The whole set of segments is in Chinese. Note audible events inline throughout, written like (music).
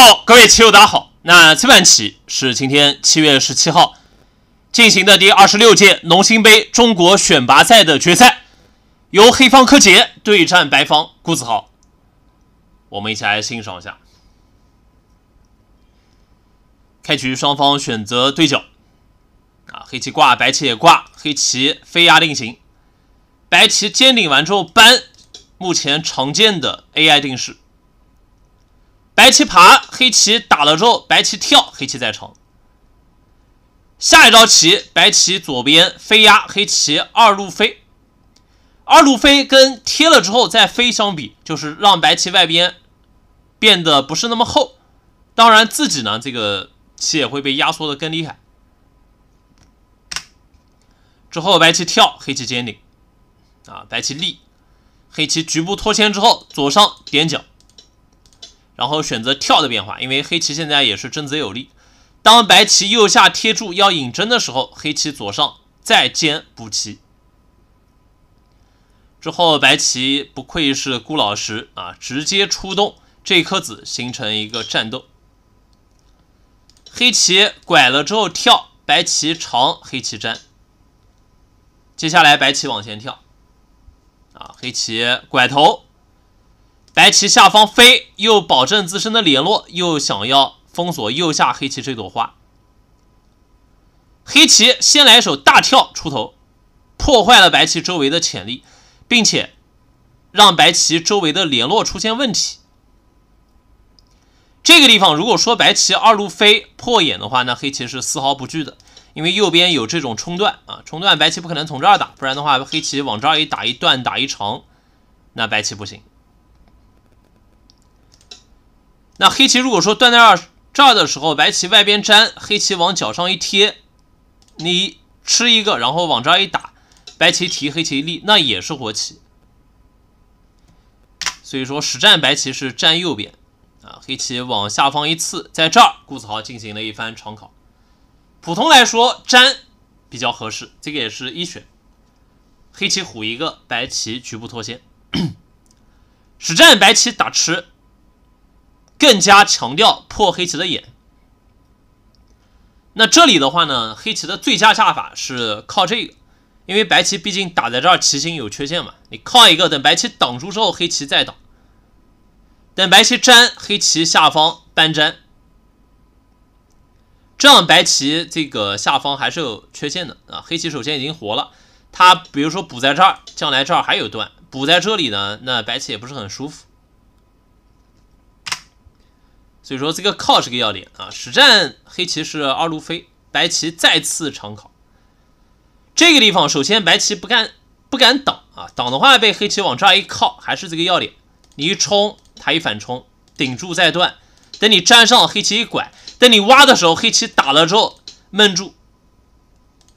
好，各位棋友，大家好。那今晚棋是今天七月十七号进行的第二十六届农心杯中国选拔赛的决赛，由黑方柯洁对战白方顾子豪。我们一起来欣赏一下。开局双方选择对角，啊，黑棋挂，白棋也挂，黑棋飞压定型，白棋尖顶完之后搬，目前常见的 AI 定式。白棋爬，黑棋打了之后，白棋跳，黑棋再成。下一招棋，白棋左边飞压，黑棋二路飞。二路飞跟贴了之后再飞相比，就是让白棋外边变得不是那么厚。当然自己呢，这个棋也会被压缩的更厉害。之后白棋跳，黑棋尖顶。啊，白棋立，黑棋局部脱先之后，左上点角。然后选择跳的变化，因为黑棋现在也是争子有力。当白棋右下贴住要引针的时候，黑棋左上再尖补棋。之后白棋不愧是顾老师啊，直接出动这颗子形成一个战斗。黑棋拐了之后跳，白棋长，黑棋粘。接下来白棋往前跳，啊，黑棋拐头。白棋下方飞，又保证自身的联络，又想要封锁右下黑棋这朵花。黑棋先来一手大跳出头，破坏了白棋周围的潜力，并且让白棋周围的联络出现问题。这个地方，如果说白棋二路飞破眼的话，那黑棋是丝毫不惧的，因为右边有这种冲断啊，冲断白棋不可能从这儿打，不然的话，黑棋往这儿一打，一段打一长，那白棋不行。那黑棋如果说断在这儿的时候，白棋外边粘，黑棋往角上一贴，你吃一个，然后往这儿一打，白棋提，黑棋立，那也是活棋。所以说实战白棋是站右边啊，黑棋往下方一刺，在这儿顾子豪进行了一番长考。普通来说粘比较合适，这个也是一选。黑棋虎一个，白棋局部脱先。(coughs) 实战白棋打吃。更加强调破黑棋的眼。那这里的话呢，黑棋的最佳下法是靠这个，因为白棋毕竟打在这儿，棋形有缺陷嘛。你靠一个，等白棋挡住之后，黑棋再挡。等白棋粘黑棋下方搬粘，这样白棋这个下方还是有缺陷的啊。黑棋首先已经活了，它比如说补在这儿，将来这儿还有断；补在这里呢，那白棋也不是很舒服。所以说这个靠是个要点啊！实战黑棋是二路飞，白棋再次长考。这个地方首先白棋不敢不敢挡啊，挡的话被黑棋往这儿一靠，还是这个要点。你一冲，他一反冲，顶住再断，等你粘上黑棋一拐，等你挖的时候黑棋打了之后闷住，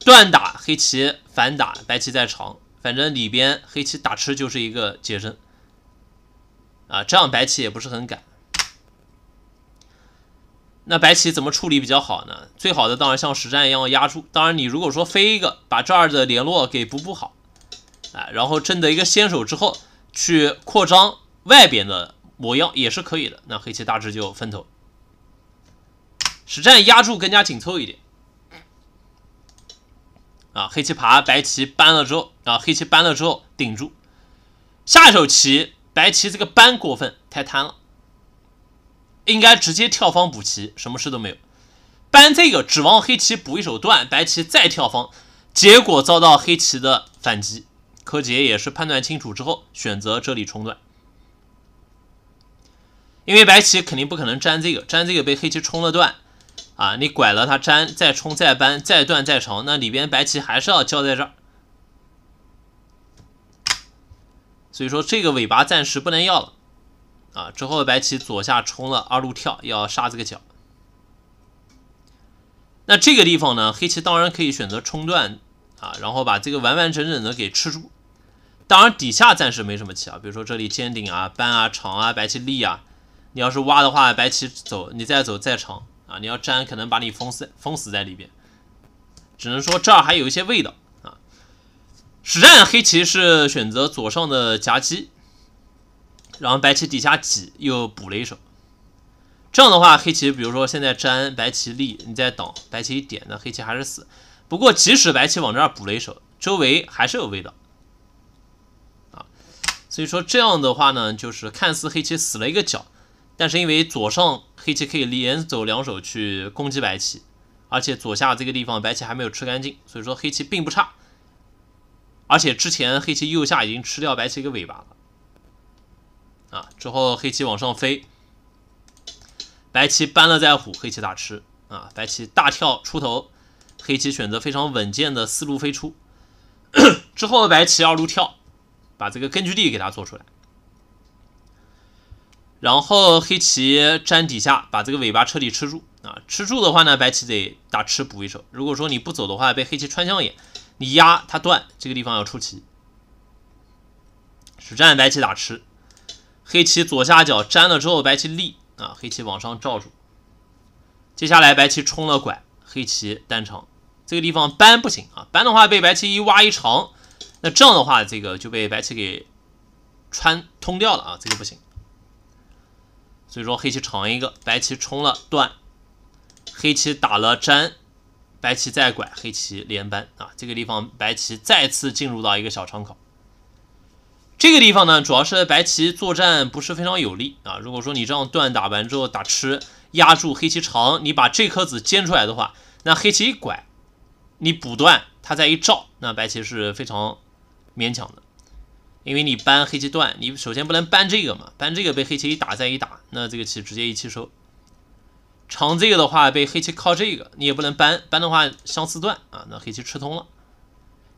断打黑棋反打白棋再长，反正里边黑棋打吃就是一个劫生。啊，这样白棋也不是很敢。那白棋怎么处理比较好呢？最好的当然像实战一样压住。当然，你如果说飞一个，把这儿的联络给补补好，啊，然后争得一个先手之后去扩张外边的模样也是可以的。那黑棋大致就分头，实战压住更加紧凑一点。啊，黑棋爬，白棋搬了之后，啊，黑棋搬了之后顶住。下一手棋，白棋这个搬过分，太贪了。应该直接跳方补棋，什么事都没有。搬这个指望黑棋补一手断，白棋再跳方，结果遭到黑棋的反击。柯洁也是判断清楚之后，选择这里冲断，因为白棋肯定不可能粘这个，粘这个被黑棋冲了断，啊，你拐了它粘，再冲再搬再断再长，那里边白棋还是要交在这儿，所以说这个尾巴暂时不能要了。啊，之后白棋左下冲了二路跳，要杀这个角。那这个地方呢，黑棋当然可以选择冲断啊，然后把这个完完整整的给吃住。当然底下暂时没什么棋啊，比如说这里尖顶啊、扳啊、长啊，白棋立啊。你要是挖的话，白棋走，你再走再长啊，你要粘可能把你封死，封死在里边。只能说这儿还有一些味道啊。实战黑棋是选择左上的夹击。然后白棋底下挤又补了一手，这样的话黑棋比如说现在粘白棋立，你再挡白棋一点，那黑棋还是死。不过即使白棋往这儿补了一手，周围还是有味道啊。所以说这样的话呢，就是看似黑棋死了一个角，但是因为左上黑棋可以连走两手去攻击白棋，而且左下这个地方白棋还没有吃干净，所以说黑棋并不差。而且之前黑棋右下已经吃掉白棋一个尾巴了。啊！之后黑棋往上飞，白棋搬了再虎，黑棋打吃啊！白棋大跳出头，黑棋选择非常稳健的四路飞出。(coughs) 之后白棋二路跳，把这个根据地给它做出来。然后黑棋粘底下，把这个尾巴彻底吃住啊！吃住的话呢，白棋得打吃补一手。如果说你不走的话，被黑棋穿象眼，你压它断，这个地方要出奇。实战白棋打吃。黑棋左下角粘了之后，白棋立啊，黑棋往上罩住。接下来白棋冲了拐，黑棋单长。这个地方扳不行啊，扳的话被白棋一挖一长，那这样的话这个就被白棋给穿通掉了啊，这个不行。所以说黑棋长一个，白棋冲了断，黑棋打了粘，白棋再拐，黑棋连扳啊，这个地方白棋再次进入到一个小窗口。这个地方呢，主要是白棋作战不是非常有利啊。如果说你这样断打完之后打吃压住黑棋长，你把这颗子尖出来的话，那黑棋一拐，你补断，它再一照，那白棋是非常勉强的。因为你搬黑棋断，你首先不能搬这个嘛，搬这个被黑棋一打再一打，那这个棋直接一气收。长这个的话被黑棋靠这个，你也不能搬，搬的话相思断啊，那黑棋吃通了。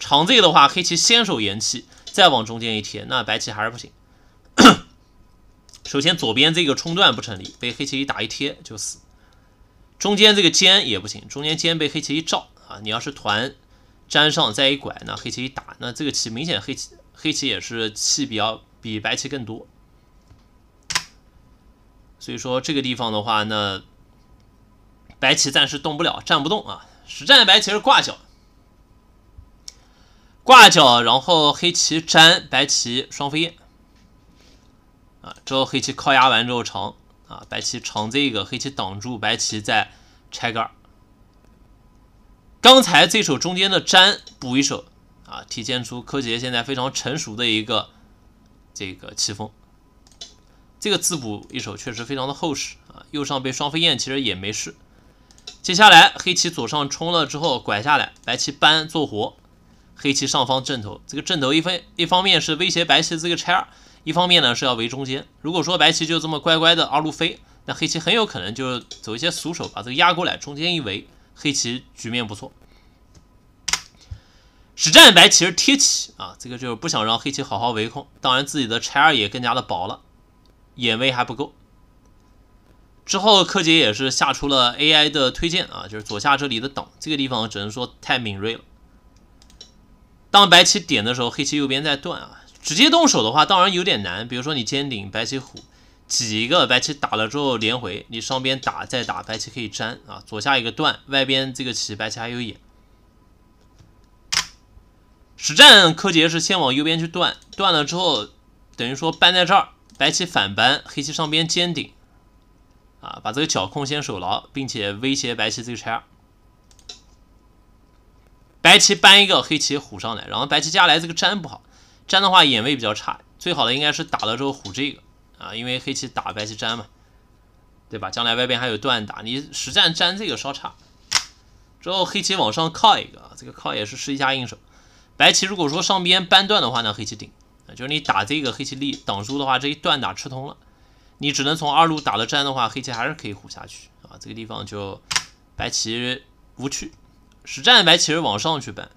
长这个的话，黑棋先手延气。再往中间一贴，那白棋还是不行。首先左边这个冲段不成立，被黑棋一打一贴就死。中间这个尖也不行，中间尖被黑棋一照啊，你要是团粘上再一拐，那黑棋一打，那这个棋明显黑棋黑棋也是气比较比白棋更多。所以说这个地方的话，那白棋暂时动不了，站不动啊。实战白棋是挂角。挂角，然后黑棋粘，白棋双飞燕。啊，之后黑棋靠压完之后长，啊，白棋长这个，黑棋挡住，白棋再拆杆。刚才这手中间的粘补一手，啊，体现出柯洁现在非常成熟的一个这个棋风。这个自补一手确实非常的厚实，啊，右上被双飞燕其实也没事。接下来黑棋左上冲了之后拐下来，白棋扳做活。黑棋上方阵头，这个阵头一分，一方面是威胁白棋这个拆二，一方面呢是要围中间。如果说白棋就这么乖乖的二路飞，那黑棋很有可能就走一些俗手把这个压过来，中间一围，黑棋局面不错。实战白棋是贴棋啊，这个就是不想让黑棋好好围控，当然自己的拆二也更加的薄了，眼位还不够。之后柯洁也是下出了 AI 的推荐啊，就是左下这里的挡，这个地方只能说太敏锐了。当白棋点的时候，黑棋右边在断啊，直接动手的话，当然有点难。比如说你尖顶，白棋虎，几个白棋打了之后连回，你上边打再打，白棋可以粘啊。左下一个断，外边这个棋白棋还有眼。实战柯洁是先往右边去断，断了之后，等于说搬在这儿，白棋反搬，黑棋上边尖顶，啊，把这个角控先守牢，并且威胁白棋这个车。白棋搬一个，黑棋虎上来，然后白棋接下来这个粘不好，粘的话眼位比较差，最好的应该是打了之后虎这个啊，因为黑棋打白棋粘嘛，对吧？将来外边还有断打，你实战粘这个稍差。之后黑棋往上靠一个，这个靠也是试一下应手。白棋如果说上边搬断的话呢，黑棋顶啊，就是你打这个黑棋力挡住的话，这一断打吃通了，你只能从二路打了粘的话，黑棋还是可以虎下去啊。这个地方就白棋 (laughs) 无趣。实战白棋是往上去扳，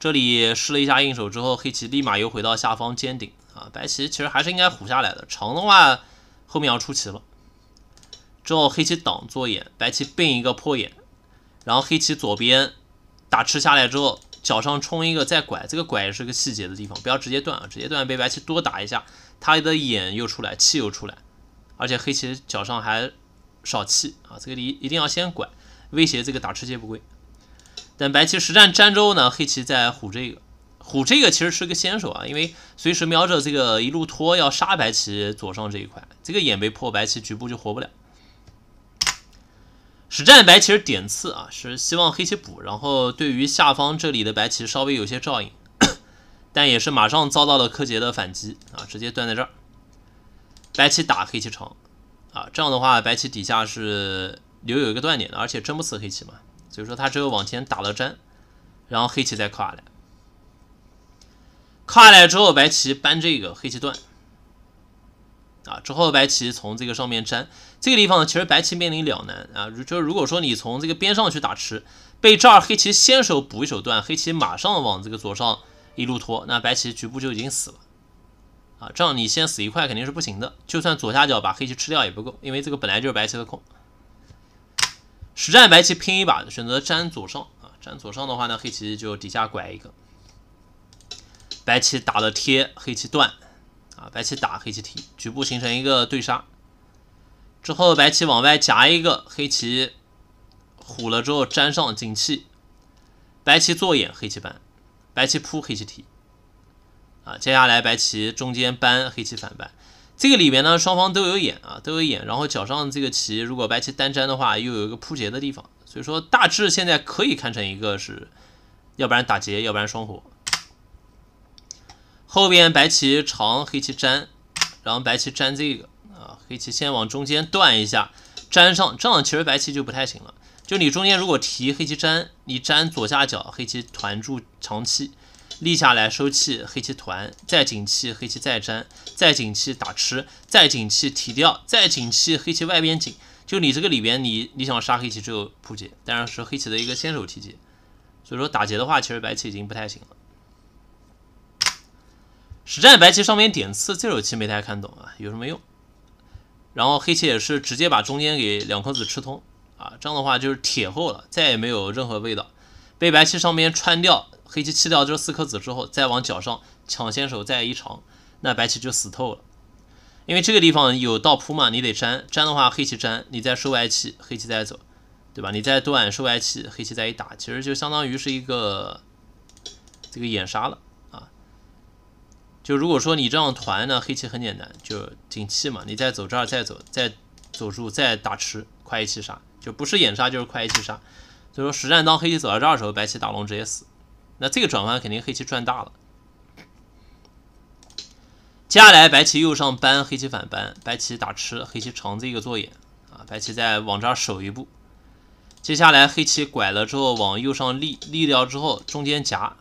这里试了一下应手之后，黑棋立马又回到下方尖顶啊，白棋其实还是应该虎下来的，长的话后面要出棋了。之后黑棋挡做眼，白棋并一个破眼，然后黑棋左边打吃下来之后，脚上冲一个再拐，这个拐也是个细节的地方，不要直接断啊，直接断被白棋多打一下，他的眼又出来，气又出来，而且黑棋脚上还少气啊，这个一一定要先拐。威胁这个打吃劫不归，但白棋实战粘之后呢，黑棋在虎这个，虎这个其实是个先手啊，因为随时瞄着这个一路拖要杀白棋左上这一块，这个眼被破，白棋局部就活不了。实战白棋点刺啊，是希望黑棋补，然后对于下方这里的白棋稍微有些照应，但也是马上遭到了柯洁的反击啊，直接断在这儿。白棋打黑棋长啊，这样的话白棋底下是。留有一个断点的，而且真不死黑棋嘛，所以说他只有往前打了粘，然后黑棋再靠下来，靠下来之后白棋扳这个黑棋断，啊之后白棋从这个上面粘，这个地方呢其实白棋面临两难啊，就是如果说你从这个边上去打吃，被这儿黑棋先手补一手断，黑棋马上往这个左上一路拖，那白棋局部就已经死了，啊这样你先死一块肯定是不行的，就算左下角把黑棋吃掉也不够，因为这个本来就是白棋的空。实战白棋拼一把，选择粘左上啊，粘左上的话呢，黑棋就底下拐一个，白棋打了贴，黑棋断，啊，白棋打黑棋提，局部形成一个对杀，之后白棋往外夹一个，黑棋虎了之后粘上景气，白棋做眼，黑棋扳，白棋扑黑棋提，啊，接下来白棋中间扳，黑棋反扳。这个里面呢，双方都有眼啊，都有眼。然后脚上这个棋，如果白棋单粘的话，又有一个扑劫的地方。所以说，大致现在可以看成一个是要不然打劫，要不然双活。后边白棋长，黑棋粘，然后白棋粘这个啊，黑棋先往中间断一下，粘上，这样其实白棋就不太行了。就你中间如果提黑棋粘，你粘左下角黑棋团住长气。立下来收气，黑棋团再紧气，黑棋再粘，再紧气打吃，再紧气提掉，再紧气黑棋外边紧，就你这个里边，你你想杀黑棋只有扑劫，当然是黑棋的一个先手提劫。所以说打劫的话，其实白棋已经不太行了。实战白棋上面点刺，这手棋没太看懂啊，有什么用？然后黑棋也是直接把中间给两颗子吃通啊，这样的话就是铁厚了，再也没有任何味道，被白棋上面穿掉。黑棋弃掉这四颗子之后，再往角上抢先手再一长，那白棋就死透了。因为这个地方有道铺嘛，你得粘粘的话，黑棋粘，你再收外气，黑棋再走，对吧？你再断收外气，黑棋再一打，其实就相当于是一个这个眼杀了啊。就如果说你这样团呢，黑棋很简单，就顶气嘛，你再走这儿，再走，再走住，再打吃，快一气杀，就不是眼杀就是快一气杀。所以说实战当黑棋走到这儿时候，白棋打龙直接死。那这个转弯肯定黑棋赚大了。接下来白棋右上扳，黑棋反扳，白棋打吃，黑棋长这个做眼啊。白棋再往这儿守一步。接下来黑棋拐了之后往右上立立掉之后中间夹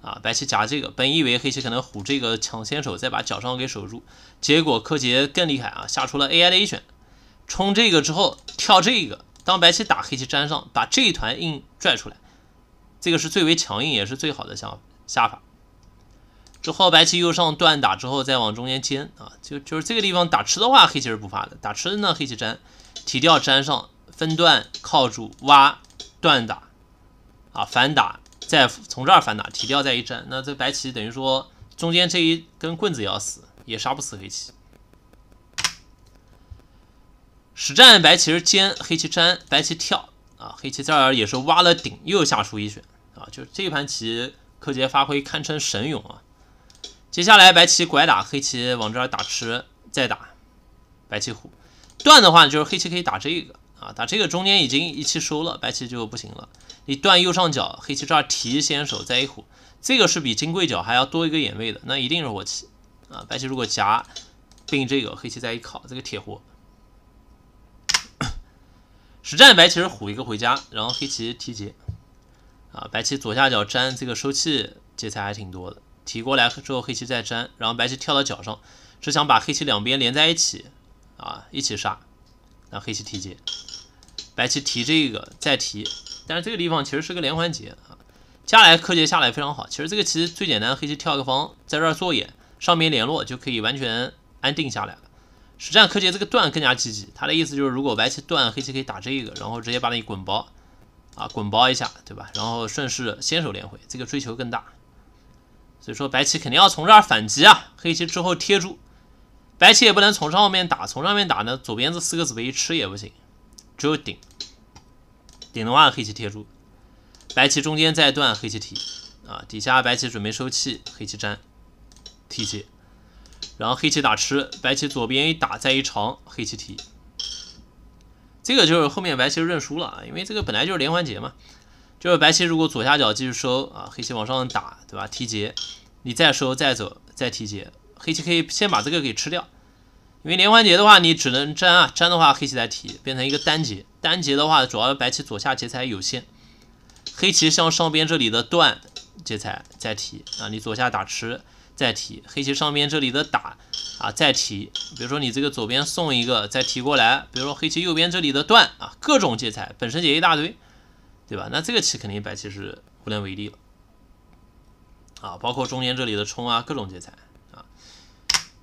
啊，白棋夹这个。本以为黑棋可能虎这个抢先手，再把角上给守住，结果柯洁更厉害啊，下出了 AI 的 A 选，冲这个之后跳这个，当白棋打黑棋粘上，把这一团硬拽出来。这个是最为强硬，也是最好的下下法。之后白棋右上断打之后，再往中间尖啊，就就是这个地方打吃的话，黑棋是不怕的。打吃呢，黑棋粘，提掉粘上，分段靠住挖断打啊，反打，再从这儿反打，提掉再一粘，那这白棋等于说中间这一根棍子也要死，也杀不死黑棋。实战白棋是尖，黑棋粘，白棋跳。啊，黑棋这儿也是挖了顶，又下出一选啊！就这盘棋，柯洁发挥堪称神勇啊！接下来白棋拐打黑棋，往这儿打吃，再打白棋虎断的话，就是黑棋可以打这个啊，打这个中间已经一气收了，白棋就不行了。你断右上角，黑棋这儿提先手再一虎，这个是比金桂角还要多一个眼位的，那一定是活棋啊！白棋如果夹并这个，黑棋再一靠，这个铁活。实战白棋是虎一个回家，然后黑棋提劫。啊，白棋左下角粘这个收气劫财还挺多的，提过来之后黑棋再粘，然后白棋跳到角上，是想把黑棋两边连在一起，啊，一起杀。那黑棋提劫，白棋提这个再提，但是这个地方其实是个连环劫啊。接下来柯劫下来非常好，其实这个棋最简单，黑棋跳个方在这儿做眼，上边联络就可以完全安定下来了。实战柯洁这个断更加积极，他的意思就是如果白棋断，黑棋可以打这个，然后直接把你滚包啊，滚包一下，对吧？然后顺势先手连回，这个追求更大。所以说白棋肯定要从这儿反击啊，黑棋之后贴住，白棋也不能从上面打，从上面打呢，左边这四个子位一吃也不行，只有顶顶的话黑棋贴住，白棋中间再断，黑棋提啊，底下白棋准备收气，黑棋粘提气。然后黑棋打吃，白棋左边一打再一长，黑棋提。这个就是后面白棋认输了，因为这个本来就是连环劫嘛。就是白棋如果左下角继续收啊，黑棋往上打，对吧？提劫，你再收再走再提劫，黑棋可以先把这个给吃掉。因为连环劫的话，你只能粘啊，粘的话黑棋再提，变成一个单劫。单劫的话，主要白棋左下劫材有限，黑棋向上边这里的断劫材再提啊，你左下打吃。再提黑棋上边这里的打啊，再提，比如说你这个左边送一个再提过来，比如说黑棋右边这里的断啊，各种劫材本身也一大堆，对吧？那这个棋肯定白棋是无能为力了，啊，包括中间这里的冲啊，各种劫材啊，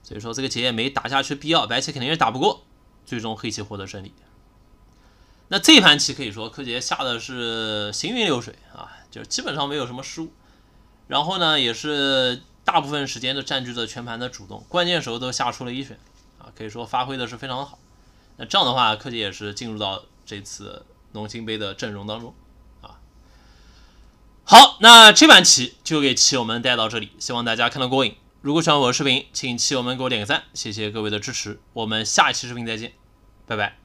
所以说这个劫也没打下去必要，白棋肯定是打不过，最终黑棋获得胜利。那这盘棋可以说柯洁下的是行云流水啊，就基本上没有什么失误，然后呢也是。大部分时间都占据着全盘的主动，关键时候都下出了一选，啊，可以说发挥的是非常的好。那这样的话，柯洁也是进入到这次农心杯的阵容当中，啊。好，那这盘棋就给棋友们带到这里，希望大家看到过瘾。如果喜欢我的视频，请棋友们给我点个赞，谢谢各位的支持。我们下一期视频再见，拜拜。